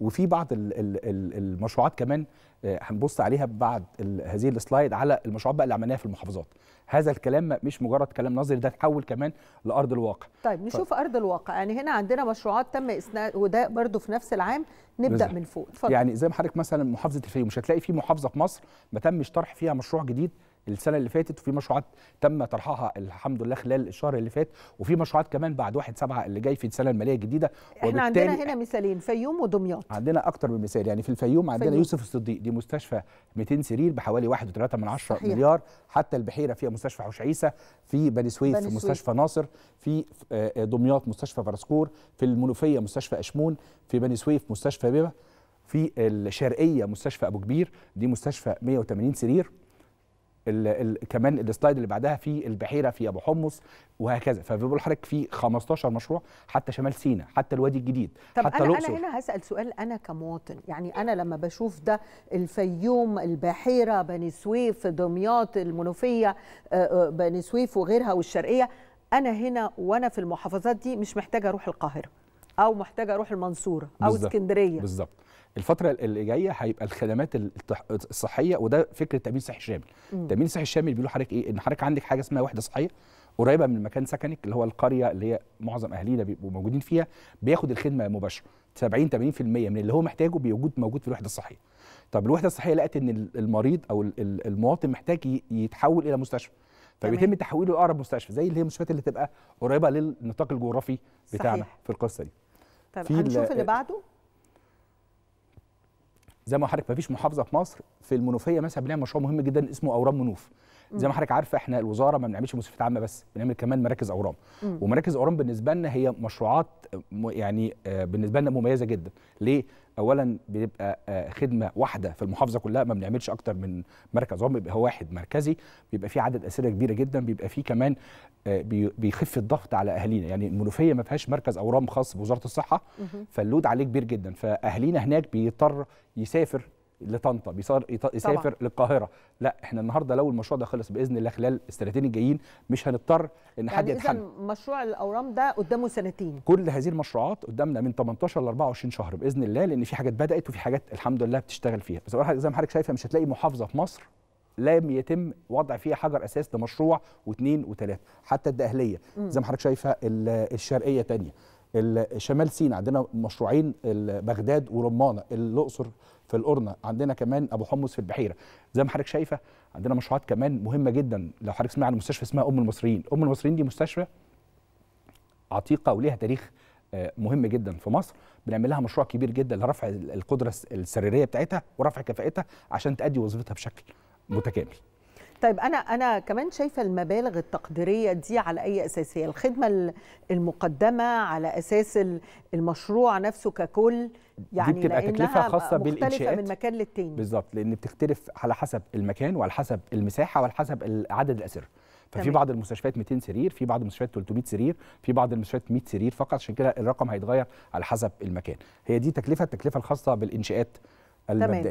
وفي بعض المشروعات كمان آه، هنبص عليها بعد هذه السلايد على المشروعات بقى اللي عملناها في المحافظات هذا الكلام مش مجرد كلام نظري ده اتحول كمان لارض الواقع طيب نشوف ف... ارض الواقع يعني هنا عندنا مشروعات تم اسناد وده برضو في نفس العام نبدا بالزبط. من فوق اتفضل يعني زي ما حضرتك مثلا محافظه الفيوم مش هتلاقي في محافظه في مصر ما تمش طرح فيها مشروع جديد السنه اللي فاتت وفي مشروعات تم طرحها الحمد لله خلال الشهر اللي فات وفي مشروعات كمان بعد 1 7 اللي جاي في السنه الماليه الجديده احنا عندنا هنا مثالين فيوم ودمياط عندنا اكتر من مثال يعني في الفيوم عندنا فيوم. يوسف الصديق دي مستشفى 200 سرير بحوالي 1.3 مليار حتى البحيره فيها مستشفى حوش عيسى في بني سويف في مستشفى ناصر في آه، آه، دمياط مستشفى فرسكور في المنوفيه مستشفى اشمون في بني سويف مستشفى بيبه في الشرقيه مستشفى ابو كبير دي مستشفى 180 سرير ال ال كمان السلايد اللي بعدها في البحيره في ابو حمص وهكذا فبيقول حضرتك في 15 مشروع حتى شمال سيناء حتى الوادي الجديد طب حتى انا انا هنا هسال سؤال انا كمواطن يعني انا لما بشوف ده الفيوم البحيره بني سويف دمياط المنوفيه آه، آه، بني سويف وغيرها والشرقيه انا هنا وانا في المحافظات دي مش محتاجه اروح القاهره او محتاجه اروح المنصوره او بالزبط. اسكندريه بالظبط الفتره اللي جايه هيبقى الخدمات الصحيه وده فكره تامين صحي شامل التامين الصحي الشامل بيقول لحضرتك ايه ان حضرتك عندك حاجه اسمها وحده صحيه قريبه من مكان سكنك اللي هو القريه اللي هي معظم اهالينا بيبقوا موجودين فيها بياخد الخدمه مباشره 70 80% من اللي هو محتاجه بيوجود موجود في الوحده الصحيه طب الوحده الصحيه لقت ان المريض او المواطن محتاج يتحول الى مستشفى فبيتم تحويله لاقرب مستشفى زي اللي هي المستشفيات اللي تبقى قريبه للنطاق الجغرافي بتاعنا صحيح. في القصه دي طيب، هنشوف اللي آه، بعده زي ما حضرتك مفيش محافظه في مصر في المنوفيه مثلا بنعمل مشروع مهم جدا اسمه اورام منوف زي ما حضرتك عارفه احنا الوزاره ما بنعملش مستشفيات عامه بس بنعمل كمان مراكز اورام مم. ومراكز اورام بالنسبه لنا هي مشروعات يعني آه، بالنسبه لنا مميزه جدا ليه اولا بيبقى آه، خدمه واحده في المحافظه كلها ما بنعملش اكتر من مركز هو بيبقى واحد مركزي بيبقى فيه عدد اسئله كبيره جدا بيبقى فيه كمان آه، بيخف الضغط على اهالينا يعني المنوفيه ما فيهاش مركز اورام خاص بوزاره الصحه فاللود عليه كبير جدا فاهالينا هناك بيضطر يسافر لطنطا بيصار يسافر طبعا. للقاهره لا احنا النهارده لو المشروع ده خلص باذن الله خلال السنتين الجايين مش هنضطر ان حد يعني يتحمل مشروع الاورام ده قدامه سنتين كل هذه المشروعات قدامنا من 18 ل 24 شهر باذن الله لان في حاجات بدات وفي حاجات الحمد لله بتشتغل فيها بس زي ما حضرتك شايفه مش هتلاقي محافظه في مصر لم يتم وضع فيها حجر اساس لمشروع واثنين وثلاثه حتى الدقهليه زي ما حضرتك شايفه الشرقيه ثانيه شمال سيناء عندنا مشروعين بغداد ورمانه الاقصر في القرنه عندنا كمان ابو حمص في البحيره زي ما حضرتك شايفه عندنا مشروعات كمان مهمه جدا لو حضرتك سمعت عن مستشفى اسمها ام المصريين ام المصريين دي مستشفى عتيقه وليها تاريخ آه، مهم جدا في مصر بنعمل لها مشروع كبير جدا لرفع القدره السريريه بتاعتها ورفع كفائتها عشان تأدي وظيفتها بشكل متكامل طيب انا انا كمان شايفه المبالغ التقديريه دي على اي اساس هي الخدمه المقدمه على اساس المشروع نفسه ككل يعني دي بتبقى تكلفه خاصه بالانشاءات من مكان للتاني بالظبط لان بتختلف على حسب المكان وعلى حسب المساحه وعلى حسب عدد الأسرة ففي تمام. بعض المستشفيات 200 سرير في بعض المستشفيات 300 سرير في بعض المستشفيات 100 سرير فقط عشان كده الرقم هيتغير على حسب المكان هي دي تكلفه التكلفه الخاصه بالانشاءات المبدئيه تمام.